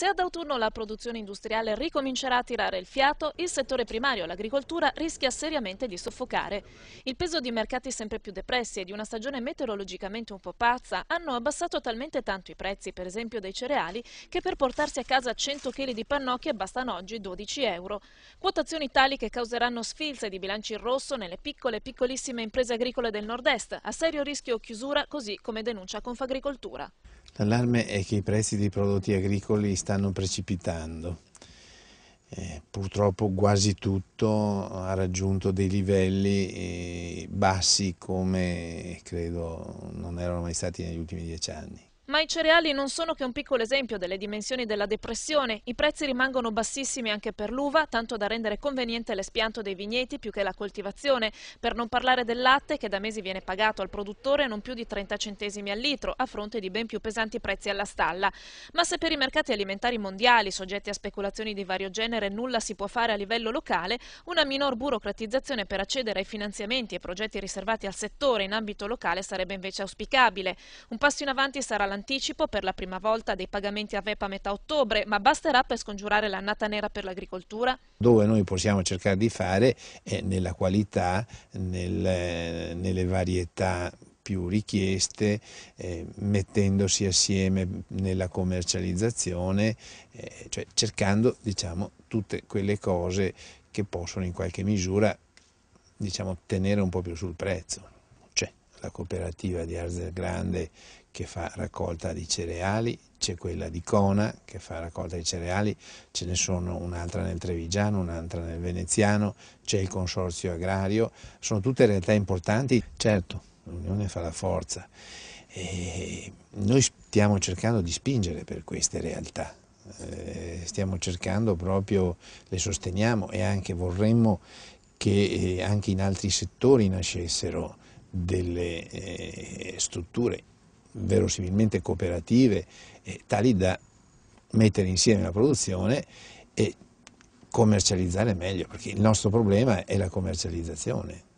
Se ad autunno la produzione industriale ricomincerà a tirare il fiato, il settore primario, l'agricoltura, rischia seriamente di soffocare. Il peso di mercati sempre più depressi e di una stagione meteorologicamente un po' pazza hanno abbassato talmente tanto i prezzi, per esempio, dei cereali, che per portarsi a casa 100 kg di pannocchie bastano oggi 12 euro. Quotazioni tali che causeranno sfilze di bilanci in rosso nelle piccole e piccolissime imprese agricole del nord-est, a serio rischio chiusura, così come denuncia Confagricoltura. L'allarme è che i prezzi dei prodotti agricoli stanno stanno precipitando. Eh, purtroppo quasi tutto ha raggiunto dei livelli eh, bassi come credo non erano mai stati negli ultimi dieci anni. Ma i cereali non sono che un piccolo esempio delle dimensioni della depressione. I prezzi rimangono bassissimi anche per l'uva, tanto da rendere conveniente l'espianto dei vigneti più che la coltivazione. Per non parlare del latte, che da mesi viene pagato al produttore non più di 30 centesimi al litro, a fronte di ben più pesanti prezzi alla stalla. Ma se per i mercati alimentari mondiali, soggetti a speculazioni di vario genere, nulla si può fare a livello locale, una minor burocratizzazione per accedere ai finanziamenti e progetti riservati al settore in ambito locale sarebbe invece auspicabile. Un passo in avanti sarà lanciato l'anticipo per la prima volta dei pagamenti a VEPA a metà ottobre, ma basterà per scongiurare l'annata nera per l'agricoltura? Dove noi possiamo cercare di fare è nella qualità, nel, nelle varietà più richieste, eh, mettendosi assieme nella commercializzazione, eh, cioè cercando diciamo, tutte quelle cose che possono in qualche misura diciamo, tenere un po' più sul prezzo la cooperativa di Arzer Grande che fa raccolta di cereali, c'è quella di Cona che fa raccolta di cereali, ce ne sono un'altra nel Trevigiano, un'altra nel Veneziano, c'è il consorzio agrario, sono tutte realtà importanti, certo l'unione fa la forza e noi stiamo cercando di spingere per queste realtà, eh, stiamo cercando proprio, le sosteniamo e anche vorremmo che eh, anche in altri settori nascessero delle eh, strutture verosimilmente cooperative eh, tali da mettere insieme la produzione e commercializzare meglio, perché il nostro problema è la commercializzazione.